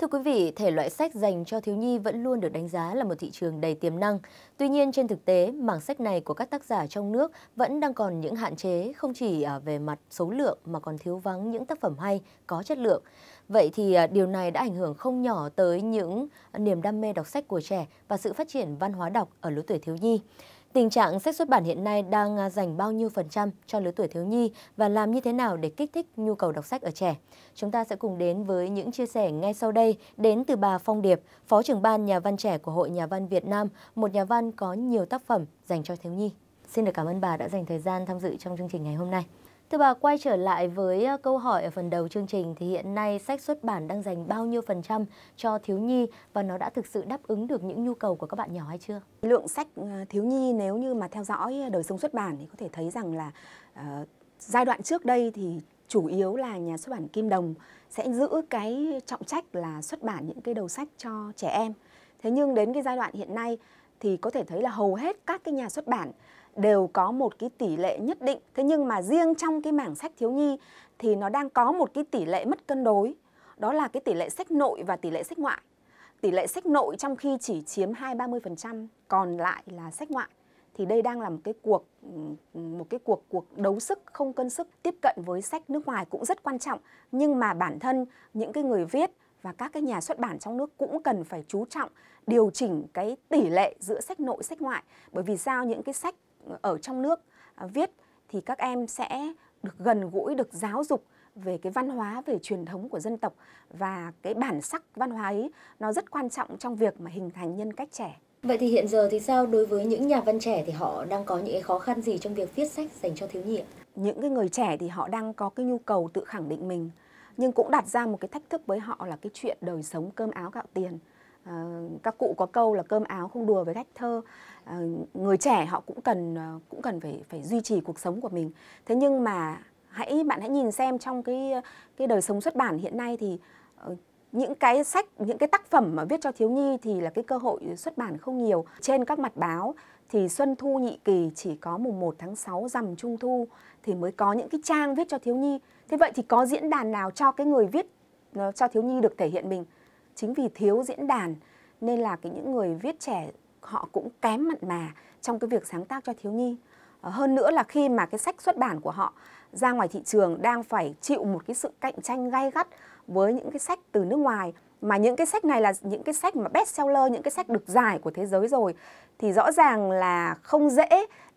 Thưa quý vị, thể loại sách dành cho thiếu nhi vẫn luôn được đánh giá là một thị trường đầy tiềm năng. Tuy nhiên trên thực tế, mảng sách này của các tác giả trong nước vẫn đang còn những hạn chế không chỉ à, về mặt số lượng mà còn thiếu vắng những tác phẩm hay, có chất lượng. Vậy thì à, điều này đã ảnh hưởng không nhỏ tới những niềm đam mê đọc sách của trẻ và sự phát triển văn hóa đọc ở lứa tuổi thiếu nhi. Tình trạng sách xuất bản hiện nay đang à, dành bao nhiêu phần trăm cho lứa tuổi thiếu nhi và làm như thế nào để kích thích nhu cầu đọc sách ở trẻ? Chúng ta sẽ cùng đến với những chia sẻ ngay sau đây đến từ bà Phong Điệp, Phó trưởng ban nhà văn trẻ của Hội Nhà văn Việt Nam, một nhà văn có nhiều tác phẩm dành cho thiếu nhi. Xin được cảm ơn bà đã dành thời gian tham dự trong chương trình ngày hôm nay. Thưa bà, quay trở lại với ờ, câu hỏi ở phần đầu chương trình thì hiện nay sách xuất bản đang dành bao nhiêu phần trăm cho thiếu nhi và nó đã thực sự đáp ứng được những nhu cầu của các bạn nhỏ hay chưa? Lượng sách ờ, thiếu nhi nếu như mà theo dõi ờ, đời sống xuất bản thì có thể thấy rằng là uh, giai đoạn trước đây thì chủ yếu là nhà xuất bản Kim Đồng sẽ giữ cái trọng trách là xuất bản những cái đầu sách cho trẻ em. Thế nhưng đến cái giai đoạn hiện nay thì có thể thấy là hầu hết các cái nhà xuất bản đều có một cái tỷ lệ nhất định. Thế nhưng mà riêng trong cái mảng sách thiếu nhi thì nó đang có một cái tỷ lệ mất cân đối. Đó là cái tỷ lệ sách nội và tỷ lệ sách ngoại. Tỷ lệ sách nội trong khi chỉ chiếm 2-30%, còn lại là sách ngoại thì đây đang là một cái cuộc một cái cuộc cuộc đấu sức không cân sức tiếp cận với sách nước ngoài cũng rất quan trọng nhưng mà bản thân những cái người viết và các cái nhà xuất bản trong nước cũng cần phải chú trọng điều chỉnh cái tỷ lệ giữa sách nội sách ngoại bởi vì sao những cái sách ở trong nước à, viết thì các em sẽ được gần gũi được giáo dục về cái văn hóa về truyền thống của dân tộc và cái bản sắc văn hóa ấy nó rất quan trọng trong việc mà hình thành nhân cách trẻ. Vậy thì hiện giờ thì sao đối với những nhà văn trẻ thì họ đang có những khó khăn gì trong việc viết sách dành cho thiếu nhi Những cái người trẻ thì họ đang có cái nhu cầu tự khẳng định mình nhưng cũng đặt ra một cái thách thức với họ là cái chuyện đời sống cơm áo gạo tiền à, các cụ có câu là cơm áo không đùa với gách thơ à, người trẻ họ cũng cần ờ, cũng cần phải phải duy trì cuộc sống của mình thế nhưng mà hãy bạn hãy nhìn xem trong cái cái đời sống xuất bản hiện nay thì những cái sách những cái tác phẩm mà viết cho thiếu nhi thì là cái cơ hội xuất bản không nhiều trên các mặt báo thì xuân thu nhị kỳ chỉ có mùng 1 tháng 6 rằm trung thu thì mới có những cái trang viết cho thiếu nhi Thế vậy thì có diễn đàn nào cho cái người viết ờ, cho thiếu nhi được thể hiện mình? Chính vì thiếu diễn đàn nên là cái những người viết trẻ họ cũng kém mặn mà trong cái việc sáng tác cho thiếu nhi. Ờ, hơn nữa là khi mà cái sách xuất bản của họ ra ngoài thị trường đang phải chịu một cái sự cạnh tranh gay gắt với những cái sách từ nước ngoài mà những cái sách này là những cái sách mà best seller, những cái sách được giải của thế giới rồi thì rõ ràng là không dễ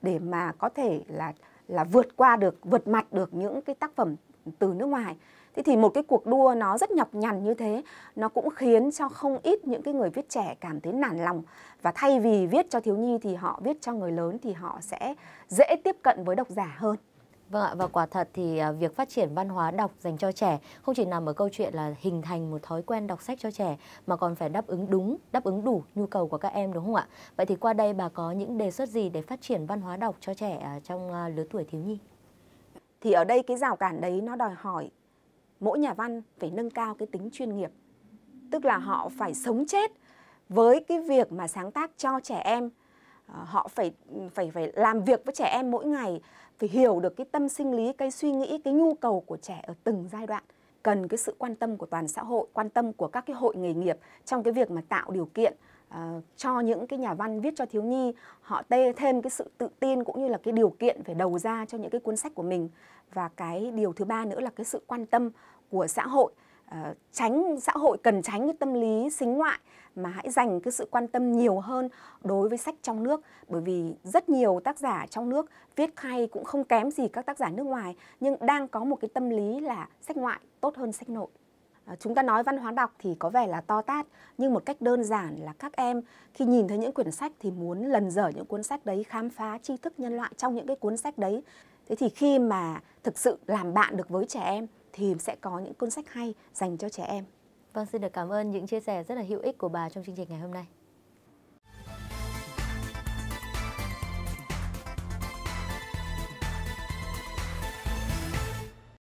để mà có thể là là vượt qua được, vượt mặt được những cái tác phẩm từ nước ngoài. Thế thì một cái cuộc đua nó rất nhọc nhằn như thế, nó cũng khiến cho không ít những cái người viết trẻ cảm thấy nản lòng và thay vì viết cho thiếu nhi thì họ viết cho người lớn thì họ sẽ dễ tiếp cận với độc giả hơn. Vâng ạ, và quả thật thì à, việc phát triển văn hóa đọc dành cho trẻ không chỉ nằm ở câu chuyện là hình thành một thói quen đọc sách cho trẻ mà còn phải đáp ứng đúng, đáp ứng đủ nhu cầu của các em đúng không ạ? Vậy thì qua đây bà có những đề xuất gì để phát triển văn hóa đọc cho trẻ à, trong à, lứa tuổi thiếu nhi? thì ở đây cái rào cản đấy nó đòi hỏi mỗi nhà văn phải nâng cao cái tính chuyên nghiệp tức là họ phải sống chết với cái việc mà sáng tác cho trẻ em ờ, họ phải phải phải làm việc với trẻ em mỗi ngày phải hiểu được cái tâm sinh lý cái suy nghĩ cái nhu cầu của trẻ ở từng giai đoạn cần cái sự quan tâm của toàn xã hội quan tâm của các cái hội nghề nghiệp trong cái việc mà tạo điều kiện À, cho những cái nhà văn viết cho thiếu nhi họ tê thêm cái sự tự tin cũng như là cái điều kiện về đầu ra cho những cái cuốn sách của mình và cái điều thứ ba nữa là cái sự quan tâm của xã hội uh, tránh xã hội cần tránh cái tâm lý xính ngoại mà hãy dành cái sự quan tâm nhiều hơn đối với sách trong nước bởi vì rất nhiều tác giả trong nước viết hay cũng không kém gì các tác giả nước ngoài nhưng đang có một cái tâm lý là sách ngoại tốt hơn sách nội À, chúng ta nói văn hóa đọc thì có vẻ là to tát nhưng một cách đơn giản là các em khi nhìn thấy những quyển sách thì muốn lần dở những cuốn sách đấy khám phá tri thức nhân loại trong những cái cuốn sách đấy thế thì khi mà thực sự làm bạn được với trẻ em thì sẽ có những cuốn sách hay dành cho trẻ em vâng xin được cảm ơn những chia sẻ rất là hữu ích của bà trong chương trình ngày hôm nay